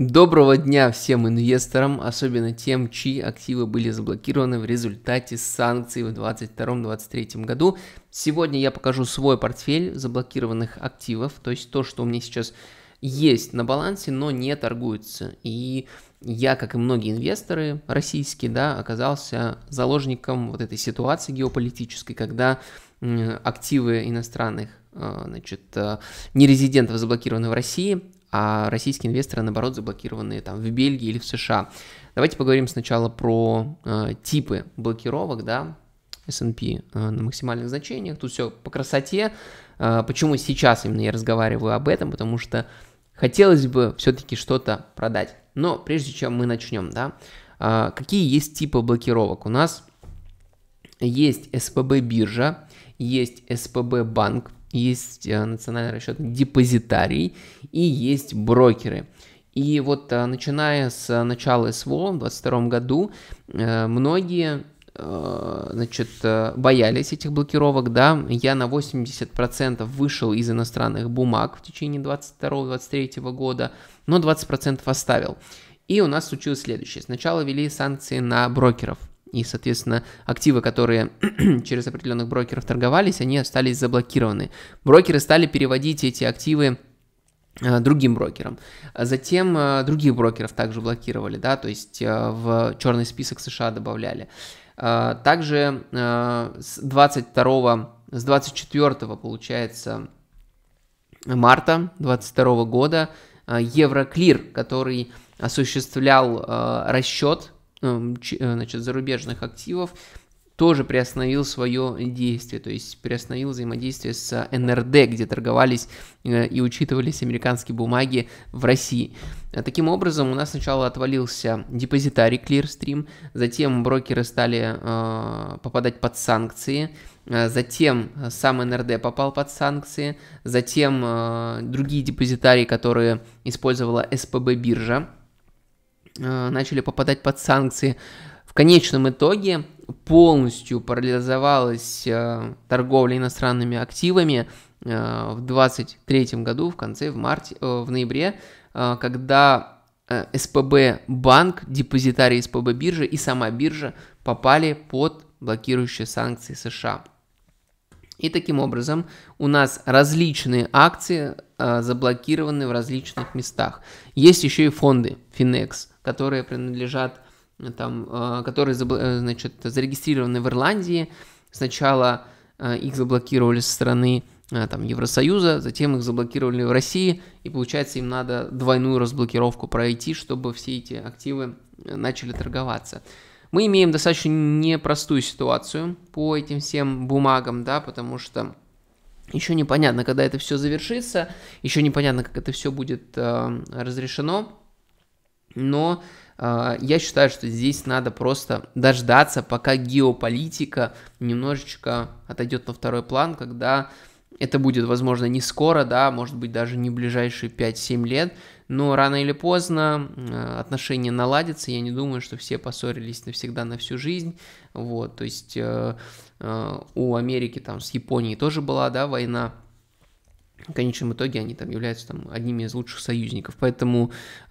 Доброго дня всем инвесторам, особенно тем, чьи активы были заблокированы в результате санкций в 2022-2023 году. Сегодня я покажу свой портфель заблокированных активов, то есть то, что у меня сейчас есть на балансе, но не торгуется. И я, как и многие инвесторы российские, да, оказался заложником вот этой ситуации геополитической, когда активы иностранных э, значит, э, нерезидентов заблокированы в России, а российские инвесторы, наоборот, заблокированы там в Бельгии или в США. Давайте поговорим сначала про э, типы блокировок, да, S&P э, на максимальных значениях. Тут все по красоте. Э, почему сейчас именно я разговариваю об этом? Потому что хотелось бы все-таки что-то продать. Но прежде чем мы начнем, да, э, какие есть типы блокировок? У нас есть СПБ биржа, есть СПБ банк, есть э, национальный расчетный депозитарий и есть брокеры. И вот э, начиная с э, начала СВО в 2022 году, многие значит, боялись этих блокировок, да, я на 80% вышел из иностранных бумаг в течение 22-23 года, но 20% оставил. И у нас случилось следующее. Сначала ввели санкции на брокеров и, соответственно, активы, которые через определенных брокеров торговались, они остались заблокированы. Брокеры стали переводить эти активы э, другим брокерам. А затем э, других брокеров также блокировали, да, то есть э, в черный список США добавляли. Также с 22, с 24 получается марта 22 года Евроклир, который осуществлял расчет Эм, э, значит, зарубежных активов тоже приостановил свое действие, то есть приостановил взаимодействие с НРД, где торговались э, и учитывались американские бумаги в России. Э, таким образом, у нас сначала отвалился депозитарий Clearstream, затем брокеры стали э, попадать под санкции, затем сам НРД попал под санкции, затем э, другие депозитарии, которые использовала СПБ биржа, Э, начали попадать под санкции. В конечном итоге полностью парализовалась э, торговля иностранными активами э, в 2023 году, в конце, в марте, э, в ноябре, когда СПБ банк, депозитарий СПБ биржи и сама биржа попали под блокирующие санкции США. И таким образом у нас различные акции э, заблокированы в различных местах. Есть еще и фонды Finex, которые принадлежат, э, там, э, которые э, значит, зарегистрированы в Ирландии. Сначала э, их заблокировали со стороны э, там, Евросоюза, затем их заблокировали в России, и получается им надо двойную разблокировку пройти, чтобы все эти активы э, начали торговаться. Мы имеем достаточно непростую ситуацию по этим всем бумагам, да, потому что еще непонятно, когда это все завершится, еще непонятно, как это все будет э, разрешено, но э, я считаю, что здесь надо просто дождаться, пока геополитика немножечко отойдет на второй план, когда это будет, возможно, не скоро, да, может быть, даже не в ближайшие 5-7 лет, но рано или поздно э, отношения наладятся. Я не думаю, что все поссорились навсегда на всю жизнь. Вот, то есть э, э, у Америки там с Японией тоже была, да, война. В конечном итоге они там являются там одними из лучших союзников. Поэтому э,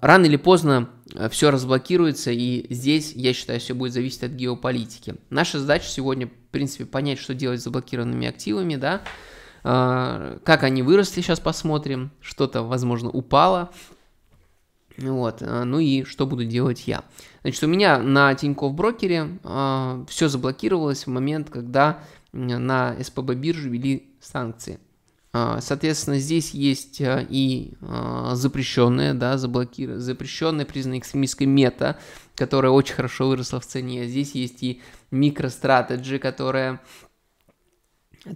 рано или поздно э, все разблокируется, и здесь, я считаю, все будет зависеть от геополитики. Наша задача сегодня, в принципе, понять, что делать с заблокированными активами, да, а, как они выросли, сейчас посмотрим. Что-то, возможно, упало. Вот, а, ну и что буду делать я. Значит, у меня на Тинькофф брокере э, а, все заблокировалось в момент, когда на СПБ биржу ввели санкции. Э, соответственно, здесь есть и э, запрещенная, да, заблокированная, запрещенная признанная экстремистской мета, которая очень хорошо выросла в цене. Здесь есть и MicroStrategy, которая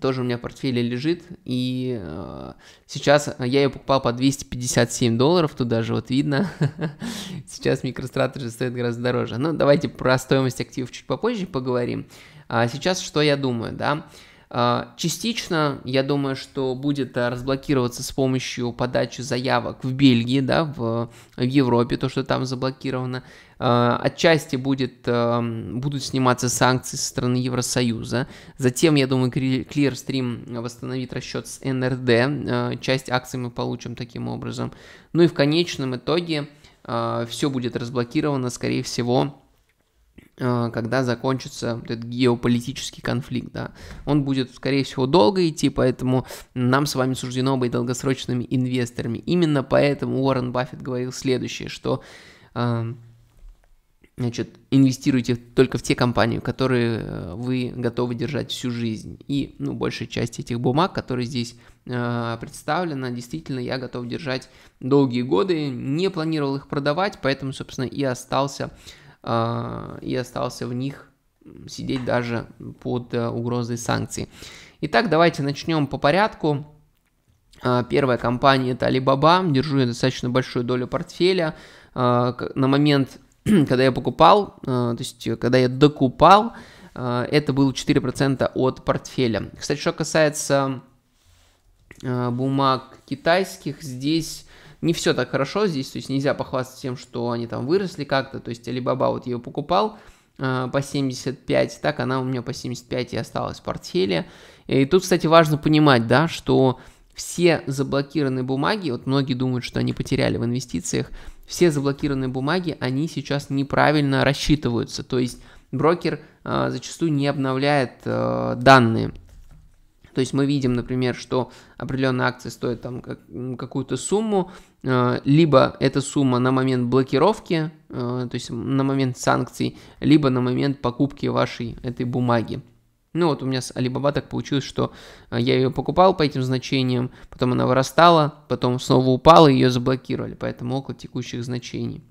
тоже у меня в портфеле лежит, и э, сейчас я ее покупал по 257 долларов, тут даже вот видно, сейчас же стоят гораздо дороже. Ну, давайте про стоимость активов чуть попозже поговорим. А сейчас что я думаю, да? А, частично, я думаю, что будет э, разблокироваться с помощью подачи заявок в Бельгии, да, в, в Европе, то, что там заблокировано. А, отчасти будет, эм, будут сниматься санкции со стороны Евросоюза. Затем, я думаю, Clearstream восстановит расчет с НРД. Э, часть акций мы получим таким образом. Ну и в конечном итоге э, все будет разблокировано, скорее всего, Э, когда закончится этот геополитический конфликт, да. Он будет, скорее всего, долго идти, поэтому нам с вами суждено быть долгосрочными инвесторами. Именно поэтому Уоррен Баффет говорил следующее, что э, значит, инвестируйте только в те компании, которые э, вы готовы держать всю жизнь. И, ну, большая часть этих бумаг, которые здесь э, представлена, действительно, я готов держать долгие годы, не планировал их продавать, поэтому, собственно, и остался а, и остался в них сидеть даже под э, угрозой санкций. Итак, давайте начнем по порядку. А, первая компания это Alibaba, держу я достаточно большую долю портфеля. А, на момент, когда я покупал, то есть э, когда я докупал, это было 4% от портфеля. Кстати, что касается бумаг китайских, здесь не все так хорошо здесь, то есть нельзя похвастаться тем, что они там выросли как-то, то есть Alibaba вот ее покупал э, по 75, так она у меня по 75 и осталась в портфеле. И тут, кстати, важно понимать, да, что все заблокированные бумаги, вот многие думают, что они потеряли в инвестициях, все заблокированные бумаги, они сейчас неправильно рассчитываются, то есть брокер э, зачастую не обновляет э, данные, то есть мы видим, например, что определенная акция стоит там как, какую-то сумму, э, либо эта сумма на момент блокировки, э, то есть на момент санкций, либо на момент покупки вашей этой бумаги. Ну вот у меня с Alibaba так получилось, что э, я ее покупал по этим значениям, потом она вырастала, потом снова упала ее заблокировали, поэтому около текущих значений.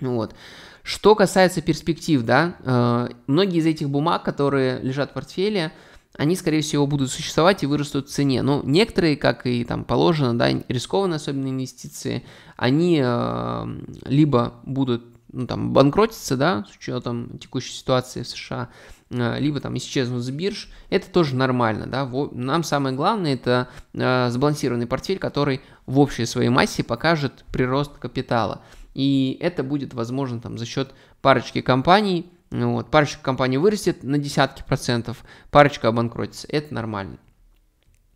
Ну вот. Что касается перспектив, да, э, многие из этих бумаг, которые лежат в портфеле, э, они, скорее всего, будут существовать и вырастут в цене. Но некоторые, как и там положено, да, рискованные особенно инвестиции, они э, либо будут ну, там, банкротиться, да, с учетом текущей ситуации в США, э, либо там исчезнут с бирж, это тоже нормально, да, нам самое главное это э, сбалансированный портфель, который в общей своей массе покажет прирост капитала, и это будет возможно там за счет парочки компаний, ну вот. Парочка компаний вырастет на десятки процентов, парочка обанкротится. Это нормально.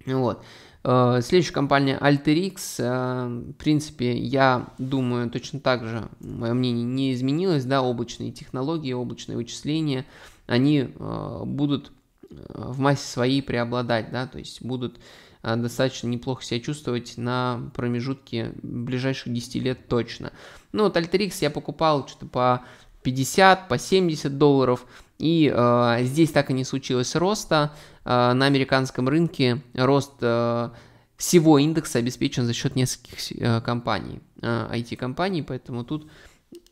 Ну вот. Э, следующая компания Alterix, э, в принципе, я думаю, точно так же, мое мнение не изменилось, да, облачные технологии, облачные вычисления, они э, будут в массе своей преобладать, да, то есть будут достаточно неплохо себя чувствовать на промежутке ближайших 10 лет точно. Ну вот Alterix я покупал что-то по 50, по 70 долларов. И э, здесь так и не случилось роста. Э, на американском рынке рост э, всего индекса обеспечен за счет нескольких э, компаний, э, IT-компаний, поэтому тут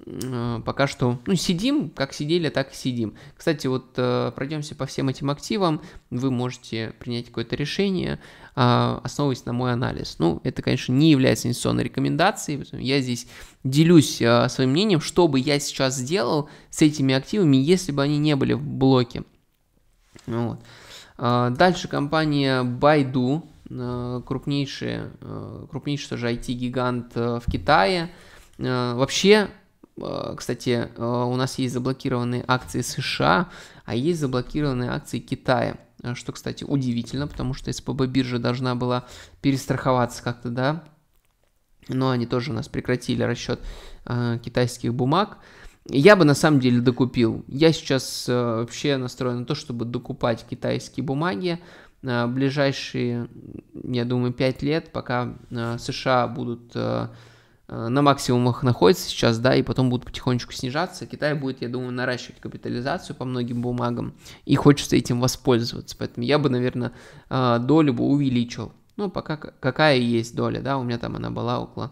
Э, пока что, ну, сидим, как сидели, так и сидим. Кстати, вот э, пройдемся по всем этим активам, вы можете принять какое-то решение, э, основываясь на мой анализ. Ну, это, конечно, не является инвестиционной рекомендацией, я здесь делюсь э, своим мнением, что бы я сейчас сделал с этими активами, если бы они не были в блоке. Вот. Э, дальше компания Baidu, э, крупнейший, э, крупнейший тоже IT-гигант э, в Китае, э, Вообще Э, кстати, э, у нас есть заблокированные акции США, а есть заблокированные акции Китая. Э, что, кстати, удивительно, потому что СПБ биржа должна была перестраховаться как-то, да, но они тоже у нас прекратили расчет китайских бумаг. Я бы на самом деле докупил. Я сейчас вообще настроен на то, чтобы докупать китайские бумаги. ближайшие, я думаю, 5 лет, пока США будут Э, на максимумах находится сейчас, да, и потом будут потихонечку снижаться. Китай будет, я думаю, наращивать капитализацию по многим бумагам, и хочется этим воспользоваться. Поэтому я бы, наверное, э, долю бы увеличил. Ну, пока какая есть доля, да, у меня там она была около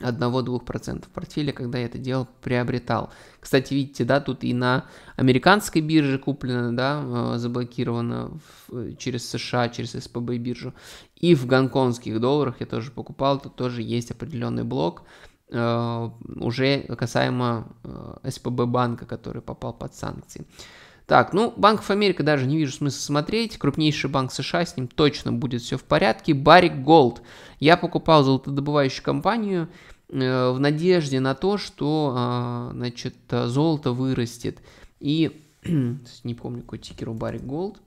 1-2% портфеля, когда я это дело приобретал. Кстати, видите, да, тут и на американской бирже куплено, да, э, заблокировано в, э, через США, через СПБ биржу, и в гонконгских долларах я тоже покупал, тут тоже есть определенный блок, э, уже касаемо э, СПБ банка, который попал под санкции. Так, ну, Банков Америка даже не вижу смысла смотреть. Крупнейший банк США, с ним точно будет все в порядке. Барик Голд. Я покупал золотодобывающую компанию э, в надежде на то, что, э, значит, золото вырастет. И, не помню, какой тикер у Барик Голд.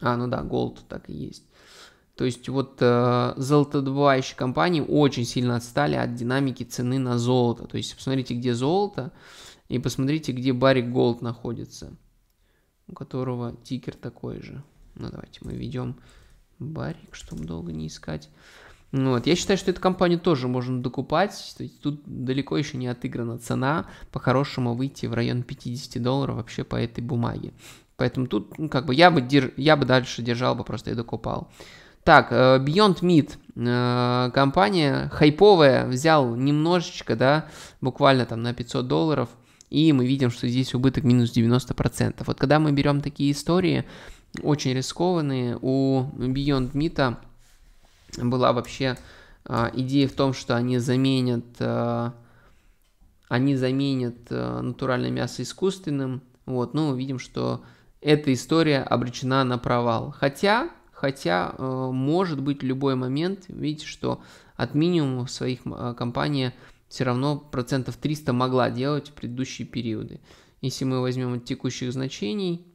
А, ну да, Голд так и есть. То есть вот э, золотодобывающие компании очень сильно отстали от динамики цены на золото. То есть посмотрите, где золото, и посмотрите, где Барик Голд находится у которого тикер такой же. Ну, давайте мы ведем барик, чтобы долго не искать. Ну, вот. Я считаю, что эту компанию тоже можно докупать. То есть тут далеко еще не отыграна цена. По-хорошему выйти в район 50 долларов вообще по этой бумаге. Поэтому тут, ну, как бы, я бы, дер... я бы дальше держал бы просто и докупал. Так, э, Beyond Meat, э, компания хайповая, взял немножечко, да, буквально там на 500 долларов – и мы видим, что здесь убыток минус 90%. Вот когда мы берем такие истории, очень рискованные, у Beyond Meat а была вообще э, идея в том, что они заменят, э, они заменят э, натуральное мясо искусственным. Вот, ну, видим, что эта история обречена на провал. Хотя, хотя э, может быть любой момент, видите, что от минимума своих э, компания все равно процентов 300 могла делать в предыдущие периоды. Если мы возьмем от текущих значений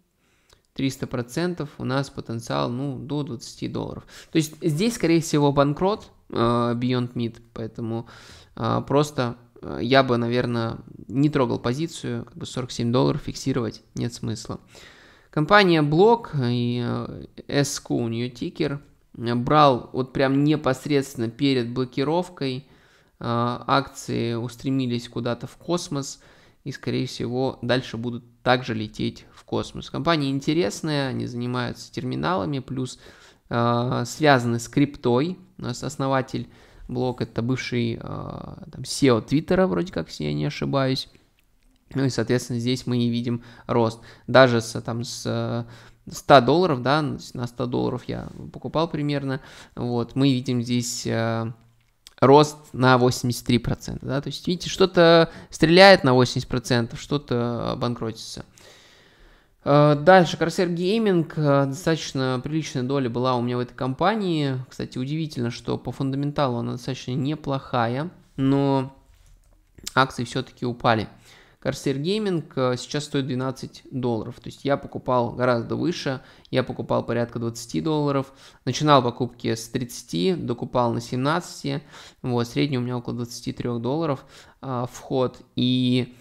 300%, у нас потенциал ну, до 20 долларов. То есть здесь, скорее всего, банкрот э, Beyond Meat, поэтому э, просто э, я бы, наверное, не трогал позицию, как бы 47 долларов фиксировать нет смысла. Компания Block и э, SQ, у нее тикер, э, брал вот прям непосредственно перед блокировкой – Э, акции устремились куда-то в космос и, скорее всего, дальше будут также лететь в космос. Компания интересная, они занимаются терминалами, плюс э, связаны с криптой. У нас основатель блок это бывший э, там, SEO Твиттера, вроде как, если я не ошибаюсь. Ну и, соответственно, здесь мы и видим рост. Даже с, там, с 100 э, долларов, да, на 100 долларов я покупал примерно, вот, мы видим здесь э, рост на 83%. Да? То есть, видите, что-то стреляет на 80%, что-то банкротится. Э, дальше, Corsair Gaming, э, достаточно приличная доля была у меня в этой компании. Кстати, удивительно, что по фундаменталу она достаточно неплохая, но акции все-таки упали. Corsair Gaming э, сейчас стоит 12 долларов. То есть я покупал гораздо выше, я покупал порядка 20 долларов. Начинал покупки с 30, докупал на 17. Вот, средний у меня около 23 долларов а, вход. И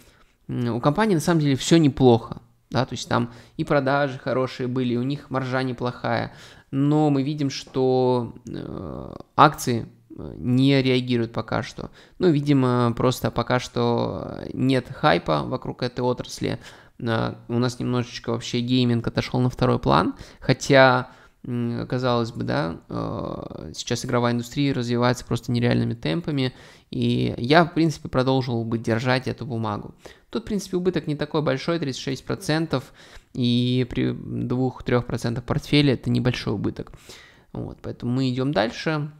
у компании на самом деле все неплохо. Да, то есть там и продажи хорошие были, у них маржа неплохая. Но мы видим, что э, акции не реагируют пока что. Ну, видимо, просто пока что нет хайпа вокруг этой отрасли. А, у нас немножечко вообще гейминг отошел на второй план, хотя казалось бы, да, а, сейчас игровая индустрия развивается просто нереальными темпами, и я, в принципе, продолжил бы держать эту бумагу. Тут, в принципе, убыток не такой большой, 36%, и при 2-3% портфеля это небольшой убыток. Вот, поэтому мы идем дальше.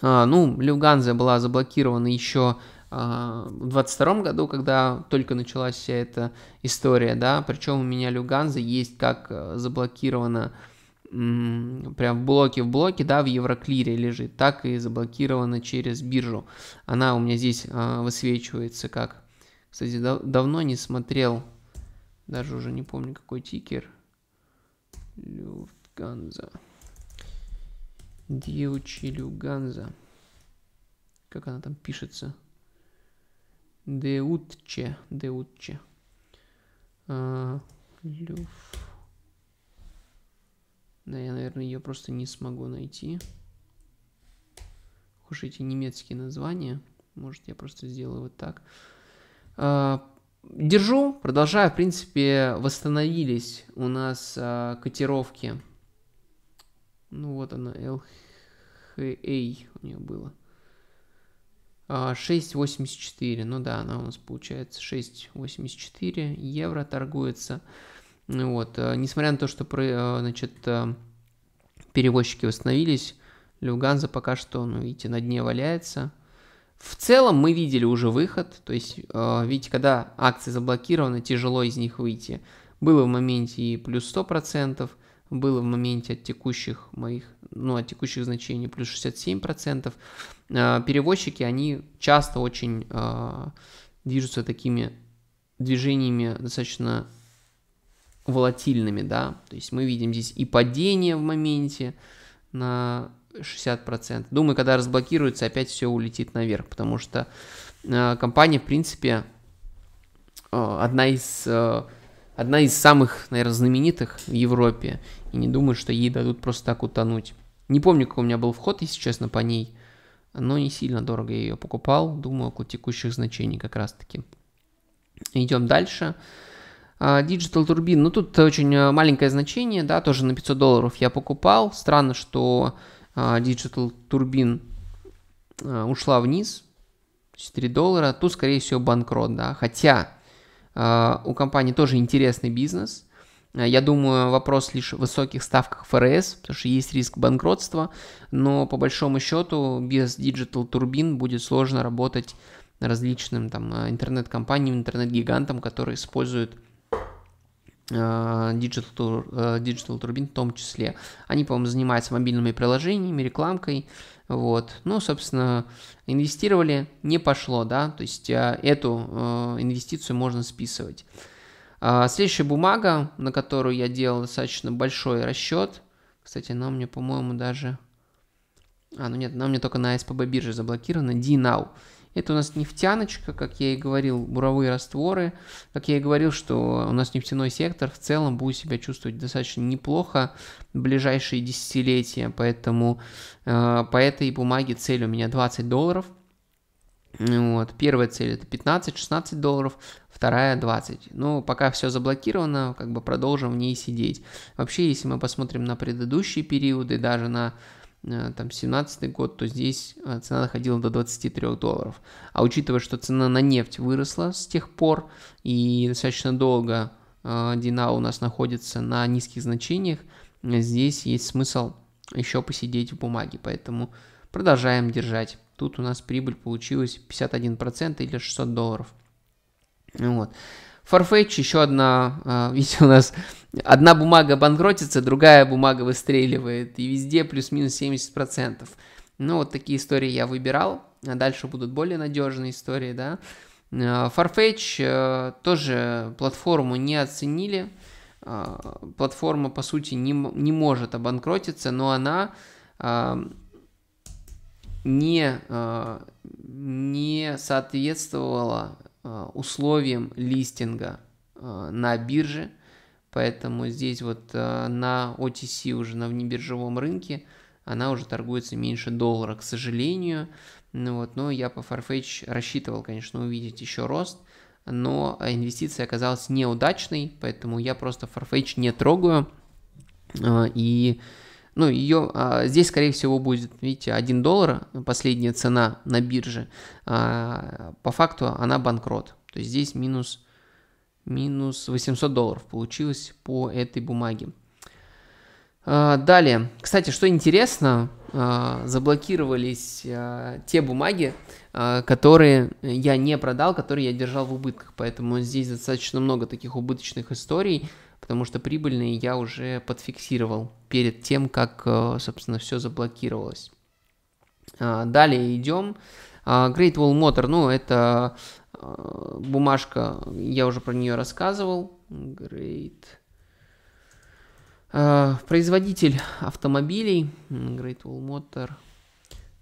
А, ну, Люганза была заблокирована еще а, в 22 году, когда только началась вся эта история, да, причем у меня Люганза есть как э, заблокирована прям в блоке в блоке, да, в Евроклире лежит, так и заблокирована через биржу. Она у меня здесь а, высвечивается как. Кстати, да, давно не смотрел, даже уже не помню какой тикер. Люфтганза. Диучилюганза. Как она там пишется? Деутче. Деутче. А, Люф. Да, я, наверное, ее просто не смогу найти. Уж эти немецкие названия. Может, я просто сделаю вот так. А, держу, продолжаю. В принципе, восстановились у нас а, котировки ну вот она, LHA а у нее было. 6,84, а, ну да, она у нас получается 6,84 евро торгуется. Вот, э, несмотря на то, что э, значит, э, перевозчики восстановились, Люганза пока что, ну, видите, на дне валяется. В целом мы видели уже выход, то есть, видите, когда акции заблокированы, тяжело из них выйти. Было в моменте и плюс 100%, было в моменте от текущих моих, ну, от текущих значений плюс 67%. А, переводчики они часто очень а, движутся такими движениями достаточно волатильными, да, то есть мы видим здесь и падение в моменте на 60%. Думаю, когда разблокируется, опять все улетит наверх, потому что а, компания, в принципе, одна из одна из самых, наверное, знаменитых в Европе. И не думаю, что ей дадут просто так утонуть. Не помню, какой у меня был вход, если честно, по ней. Но не сильно дорого я ее покупал. Думаю, около текущих значений как раз-таки. Идем дальше. А, Digital Turbine, ну тут очень а, маленькое значение, да, тоже на 500 долларов я покупал. Странно, что а, Digital Turbine ушла вниз, 4 доллара, тут, скорее всего, банкрот, да. Хотя а, у компании тоже интересный бизнес. А, я думаю, вопрос лишь в высоких ставках ФРС, потому что есть риск банкротства, но по большому счету без Digital Turbine будет сложно работать различным там а, интернет-компаниям, интернет-гигантам, которые используют Digital, Digital Turbine в том числе. Они, по-моему, занимаются мобильными приложениями, рекламкой, вот. Ну, собственно, инвестировали, не пошло, да, то есть а, эту э, инвестицию можно списывать. А, следующая бумага, на которую я делал достаточно большой расчет, кстати, она у меня, по-моему, даже... А, ну нет, она у меня только на СПБ бирже заблокирована, DNOW. Это у нас нефтяночка, как я и говорил, буровые растворы. Как я и говорил, что у нас нефтяной сектор в целом будет себя чувствовать достаточно неплохо в ближайшие десятилетия. Поэтому э, по этой бумаге цель у меня 20 долларов. Вот. Первая цель это 15-16 долларов, вторая 20. Ну, пока все заблокировано, как бы продолжим в ней сидеть. Вообще, если мы посмотрим на предыдущие периоды, даже на Э, там 17 год, то здесь э, цена доходила до 23 долларов. А учитывая, что цена на нефть выросла с тех пор и достаточно долго э, Дина у нас находится на низких значениях, здесь есть смысл еще посидеть в бумаге, поэтому продолжаем держать. Тут у нас прибыль получилась 51% или 600 долларов. Вот. Farfetch, еще одна, а, видите, у нас одна бумага банкротится, другая бумага выстреливает, и везде плюс-минус 70%. Ну, вот такие истории я выбирал, а дальше будут более надежные истории, да. А, Farfetch э, тоже платформу не оценили, а, платформа, по сути, не, не может обанкротиться, но она не, не соответствовала Э, условием листинга э, на бирже, поэтому здесь вот э, на OTC уже на внебиржевом рынке она уже торгуется меньше доллара, к сожалению. Ну вот, но я по Farfetch рассчитывал, конечно, увидеть еще рост, но инвестиция оказалась неудачной, поэтому я просто Farfetch не трогаю. И ну, ее а, здесь, скорее всего, будет, видите, 1 доллар, последняя цена на бирже. А, по факту она банкрот. То есть здесь минус, минус 800 долларов получилось по этой бумаге. А, далее, кстати, что интересно, а, заблокировались а, те бумаги, а, которые я не продал, которые я держал в убытках. Поэтому здесь достаточно много таких убыточных историй потому что прибыльные я уже подфиксировал перед тем, как, э, собственно, все заблокировалось. А, далее идем. А, Great Wall Motor, ну, это э, бумажка, я уже про нее рассказывал. Great э, Производитель автомобилей Great Wall Motor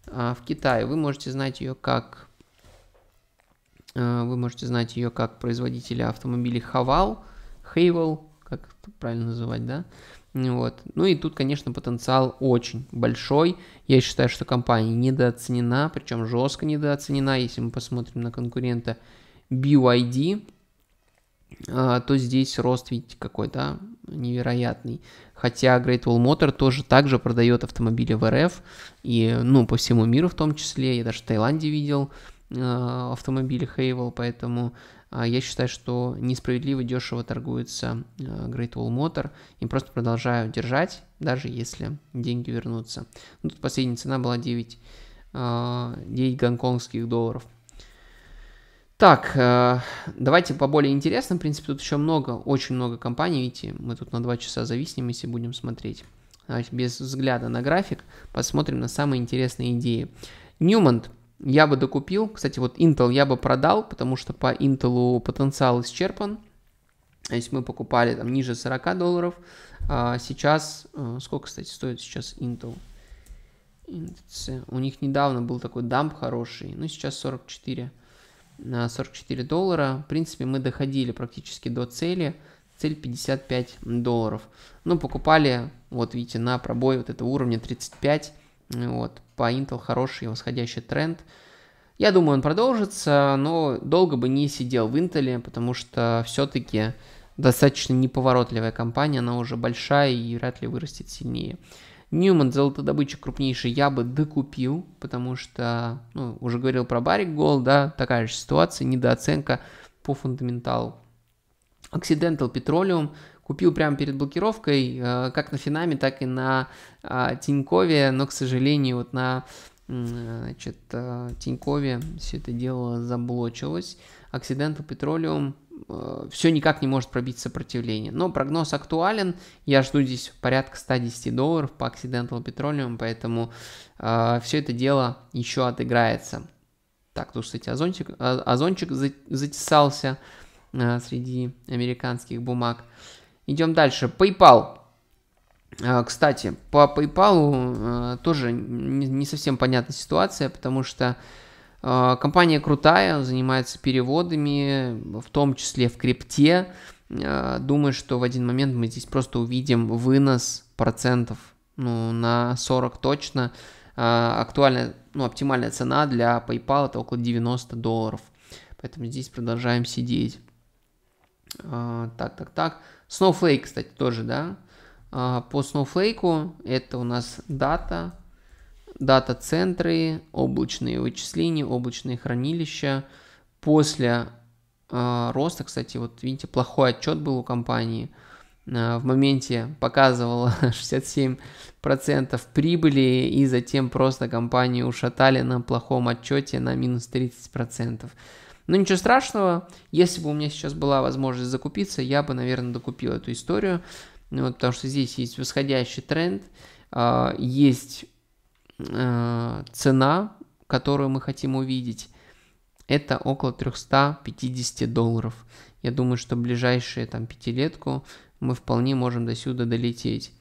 в Китае. Вы можете знать ее как вы можете знать ее как производителя автомобилей Haval, Havel, правильно называть, да? Вот. Ну и тут, конечно, потенциал очень большой. Я считаю, что компания недооценена, причем жестко недооценена. Если мы посмотрим на конкурента BYD, а, то здесь рост, видите, какой-то невероятный. Хотя Great Wall Motor тоже также продает автомобили в РФ и, ну, по всему миру в том числе. Я даже в Таиланде видел Э, автомобиле Хейвел, поэтому а, я считаю, что несправедливо дешево торгуется э, Great Wall Motor и просто продолжаю держать, даже если деньги вернутся. Ну, тут последняя цена была 9, 9 э, гонконгских долларов. Так, давайте по более интересным. В принципе, тут еще много, очень много компаний. Видите, мы тут на 2 часа зависнем, если будем смотреть. Давайте без взгляда на график посмотрим на самые интересные идеи. Ньюмонт – я бы докупил. Кстати, вот Intel я бы продал, потому что по Intel потенциал исчерпан. То есть мы покупали там ниже 40 долларов. А сейчас, э, сколько, кстати, стоит сейчас Intel? У них недавно был такой дамп хороший, ну сейчас 44, 44 доллара. В принципе, мы доходили практически до цели. Цель 55 долларов. Ну, покупали, вот видите, на пробой вот этого уровня 35. Вот, по Intel хороший восходящий тренд. Я думаю, он продолжится, но долго бы не сидел в Intel, потому что все-таки достаточно неповоротливая компания, она уже большая и вряд ли вырастет сильнее. Ньюман, золотодобыча крупнейший, я бы докупил, потому что, ну, уже говорил про Барик Гол, да, такая же ситуация, недооценка по фундаменталу. Occidental Petroleum – Купил прямо перед блокировкой, э, как на Финаме, так и на а, Тинькове, но, к сожалению, вот на значит, э, Тинькове все это дело заблочилось. Оксиденту Петролиум э, все никак не может пробить сопротивление. Но прогноз актуален. Я жду здесь порядка 110 долларов по Accidental Petroleum, поэтому э, а, все это дело еще отыграется. Так, тут, кстати, озончик, а, озончик затесался э, среди американских бумаг. Идем дальше. PayPal. А, кстати, по PayPal э, тоже не совсем понятна ситуация, потому что э, компания крутая, занимается переводами, в том числе в крипте. Э, думаю, что в один момент мы здесь просто увидим вынос процентов ну, на 40 точно. Актуальная, ну, оптимальная цена для PayPal это около 90 долларов. Поэтому здесь продолжаем сидеть. Так, так, так. Snowflake, кстати, тоже, да. А, по Snowflake это у нас дата, дата-центры, облачные вычисления, облачные хранилища. После а, роста, кстати, вот видите, плохой отчет был у компании. А, в моменте показывала 67% прибыли, и затем просто компанию ушатали на плохом отчете на минус 30%. Но ничего страшного, если бы у меня сейчас была возможность закупиться, я бы, наверное, докупил эту историю, ну, вот, потому что здесь есть восходящий тренд, э, есть э, цена, которую мы хотим увидеть, это около 350 долларов. Я думаю, что ближайшие там пятилетку мы вполне можем до сюда долететь.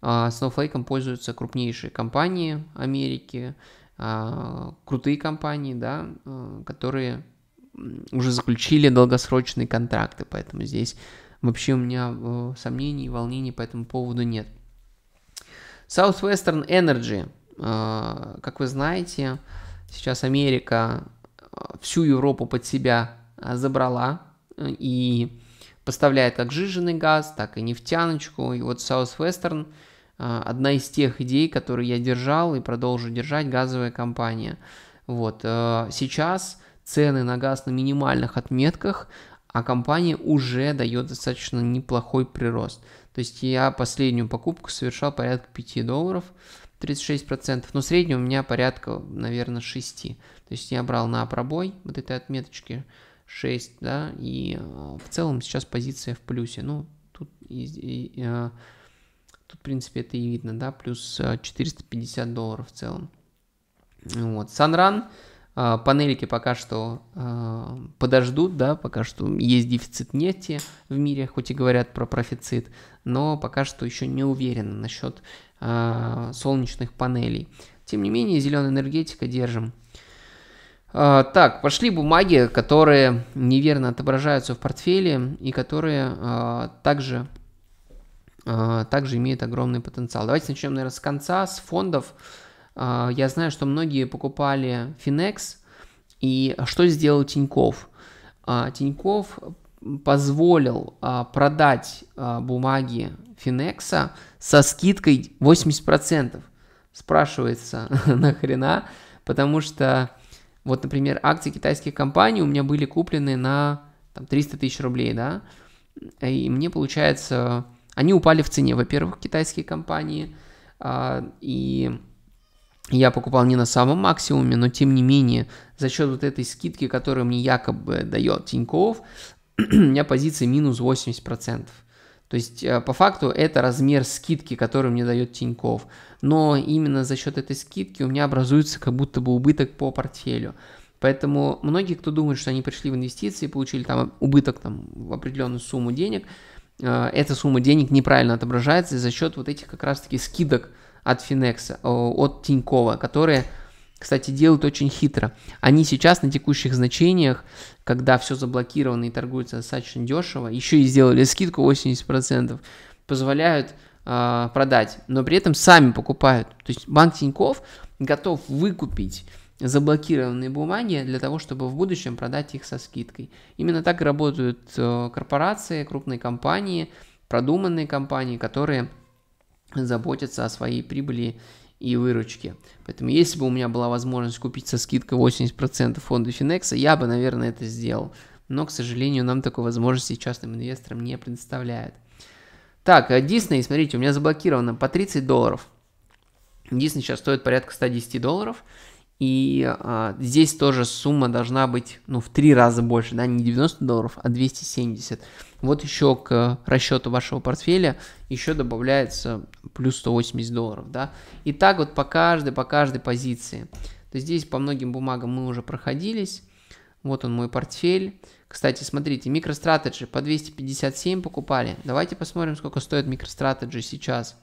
А, Snowflake пользуются крупнейшие компании Америки, а, крутые компании, да, э, которые уже заключили долгосрочные контракты, поэтому здесь вообще у меня э, сомнений и волнений по этому поводу нет. Southwestern Energy, э, как вы знаете, сейчас Америка э, всю Европу под себя забрала и поставляет как жиженый газ, так и нефтяночку. И вот Southwestern одна из тех идей, которые я держал и продолжу держать, газовая компания. Вот сейчас цены на газ на минимальных отметках, а компания уже дает достаточно неплохой прирост. То есть я последнюю покупку совершал порядка 5 долларов, 36%, но средний у меня порядка, наверное, 6. То есть я брал на пробой вот этой отметочки 6, да, и э, в целом сейчас позиция в плюсе. Ну, тут, и, и, и, э, тут в принципе, это и видно, да, плюс 450 э, долларов в целом. Вот, Санран... А, панельки пока что а, подождут, да, пока что есть дефицит нефти в мире, хоть и говорят про профицит, но пока что еще не уверены насчет а, солнечных панелей. Тем не менее, зеленая энергетика держим. Так, пошли бумаги, которые неверно отображаются в портфеле и которые также, также имеют огромный потенциал. Давайте начнем, наверное, с конца, с фондов. А, я знаю, что многие покупали Finex, и что сделал Тиньков? А, Тиньков позволил а, продать бумаги Финекса со скидкой 80%. Спрашивается, нахрена? Потому что, вот, например, акции китайских компаний у меня были куплены на там, 300 тысяч рублей, да? И мне получается, они упали в цене, во-первых, китайские компании, и я покупал не на самом максимуме, но тем не менее, за счет вот этой скидки, которую мне якобы дает Тиньков, у меня позиция минус 80%. То есть, э, по факту, это размер скидки, который мне дает Тиньков. Но именно за счет этой скидки у меня образуется как будто бы убыток по портфелю. Поэтому многие, кто думает, что они пришли в инвестиции, получили там убыток там, в определенную сумму денег, э, эта сумма денег неправильно отображается за счет вот этих как раз-таки скидок – от Финекса, э, от Тинькова, которые, кстати, делают очень хитро. Они сейчас на текущих значениях, когда все заблокировано и торгуется достаточно дешево, еще и сделали скидку 80%, позволяют э, продать, но при этом сами покупают. То есть банк Тиньков готов выкупить заблокированные бумаги для того, чтобы в будущем продать их со скидкой. Именно так работают э, корпорации, крупные компании, продуманные компании, которые заботиться о своей прибыли и выручке. Поэтому если бы у меня была возможность купить со скидкой 80% фонда Финекса, я бы, наверное, это сделал. Но, к сожалению, нам такой возможности частным инвесторам не предоставляют. Так, э, Disney, смотрите, у меня заблокировано по 30 долларов. Disney сейчас стоит порядка 110 долларов. И а, здесь тоже сумма должна быть ну, в три раза больше, да, не 90 долларов, а 270. Вот еще к расчету вашего портфеля еще добавляется плюс 180 долларов, да. И так вот по каждой, по каждой позиции. То есть здесь по многим бумагам мы уже проходились. Вот он мой портфель. Кстати, смотрите, MicroStrategy по 257 покупали. Давайте посмотрим, сколько стоит MicroStrategy сейчас.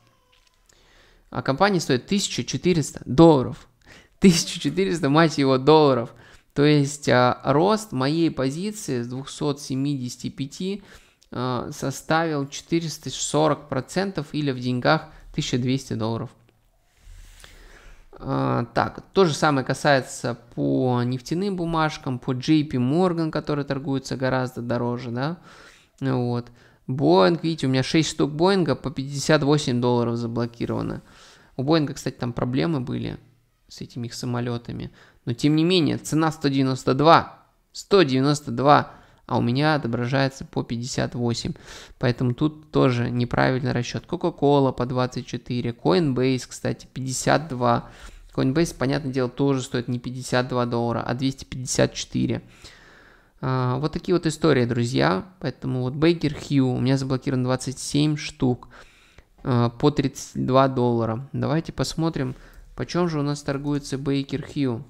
А компания стоит 1400 долларов. 1400, мать его, долларов. То есть а, рост моей позиции с 275 а, составил 440% или в деньгах 1200 долларов. А, так, то же самое касается по нефтяным бумажкам, по JP Morgan, которые торгуются гораздо дороже, да, вот. Боинг, видите, у меня 6 штук Боинга по 58 долларов заблокировано. У Боинга, кстати, там проблемы были, с этими их самолетами. Но тем не менее, цена 192. 192 а у меня отображается по 58. Поэтому тут тоже неправильный расчет. Coca-Cola по 24, Coinbase, кстати, 52. Coinbase, понятное дело, тоже стоит не 52 доллара, а 254. А, вот такие вот истории, друзья. Поэтому вот Baker Hugh, у меня заблокирован 27 штук а, по 32 доллара. Давайте посмотрим, Почем же у нас торгуется Baker Hugh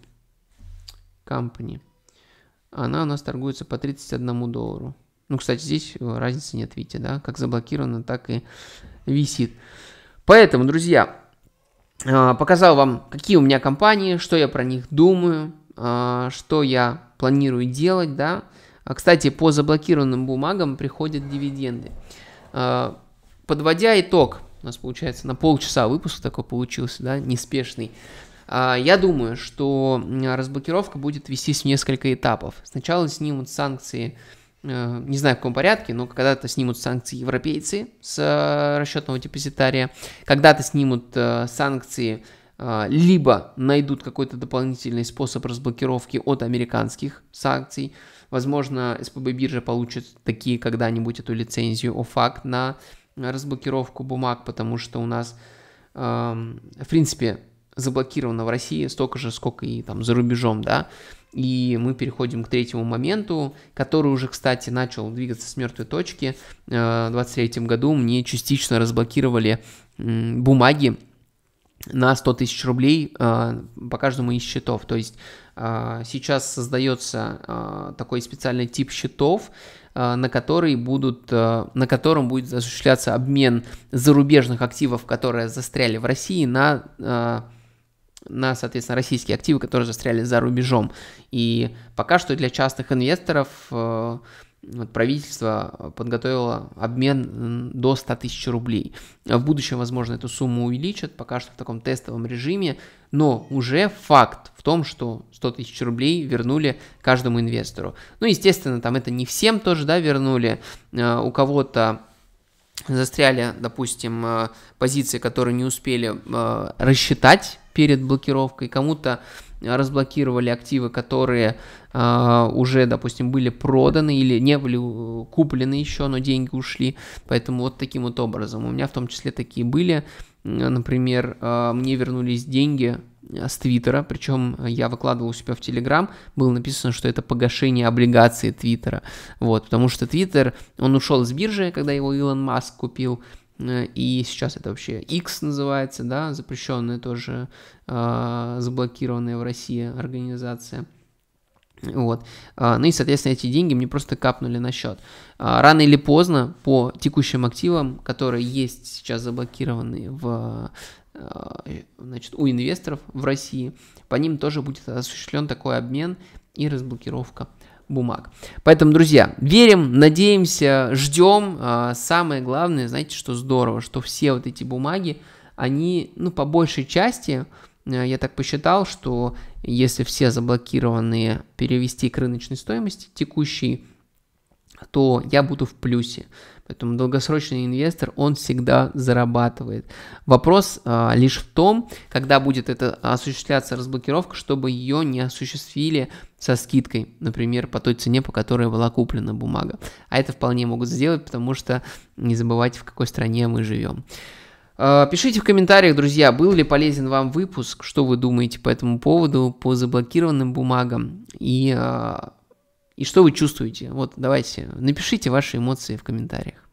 Company? Она у нас торгуется по 31 доллару. Ну, кстати, здесь э, разницы нет, видите, да? Как заблокировано, так и висит. Поэтому, друзья, э, показал вам, какие у меня компании, что я про них думаю, э, что я планирую делать, да. А, кстати, по заблокированным бумагам приходят дивиденды. Подводя итог – у нас получается на полчаса выпуск такой получился, да, неспешный. А, я думаю, что разблокировка будет вестись в несколько этапов. Сначала снимут санкции, э, не знаю в каком порядке, но когда-то снимут санкции европейцы с э, расчетного депозитария, когда-то снимут э, санкции либо найдут какой-то дополнительный способ разблокировки от американских санкций. Возможно, СПБ биржа получит такие когда-нибудь эту лицензию ОФАК на разблокировку бумаг, потому что у нас, эм, в принципе, заблокировано в России столько же, сколько и там за рубежом, да. И мы переходим к третьему моменту, который уже, кстати, начал двигаться с мертвой точки. Э, в 2023 году мне частично разблокировали бумаги на 100 тысяч рублей э, по каждому из счетов. То есть э, сейчас создается такой специальный тип счетов, Э, на, который будут, э, на котором будет осуществляться обмен зарубежных активов, которые застряли в России, на э, на, соответственно, российские активы, которые застряли за рубежом. И пока что для частных инвесторов вот правительство э, подготовило обмен до 100 тысяч рублей. Э, в будущем, возможно, эту сумму увеличат, пока что в таком тестовом режиме, но уже факт в том, что 100 тысяч рублей вернули каждому инвестору. Ну, естественно, там это не всем тоже, да, вернули. Э, у кого-то застряли, допустим, позиции, которые не успели рассчитать перед блокировкой, кому-то разблокировали активы, которые э, уже, допустим, были проданы или не были э, куплены еще, но деньги ушли. Поэтому вот таким вот образом. У меня в том числе такие были. Например, э, мне вернулись деньги э, с Твиттера, причем я выкладывал у себя в Телеграм, было написано, что это погашение облигаций Твиттера, вот, потому что Твиттер, он ушел с биржи, когда его Илон Маск купил, Э, и сейчас это вообще X называется, да, запрещенная тоже, э, заблокированная в России организация. Вот. Э, ну и, соответственно, эти деньги мне просто капнули на счет. Э, рано или поздно по текущим активам, которые есть сейчас заблокированы в, значит, у инвесторов в России, по ним тоже будет осуществлен такой обмен и разблокировка бумаг. Поэтому, друзья, верим, надеемся, ждем. А, самое главное, знаете, что здорово, что все вот эти бумаги, они, ну, по большей части, э, я так посчитал, что если все заблокированные перевести к рыночной стоимости текущей, то я буду в плюсе. Поэтому долгосрочный инвестор, он всегда зарабатывает. Вопрос а, лишь в том, когда будет это осуществляться разблокировка, чтобы ее не осуществили со скидкой, например, по той цене, по которой была куплена бумага. А это вполне могут сделать, потому что не забывайте, в какой стране мы живем. А, пишите в комментариях, друзья, был ли полезен вам выпуск, что вы думаете по этому поводу, по заблокированным бумагам и а, и что вы чувствуете? Вот, давайте, напишите ваши эмоции в комментариях.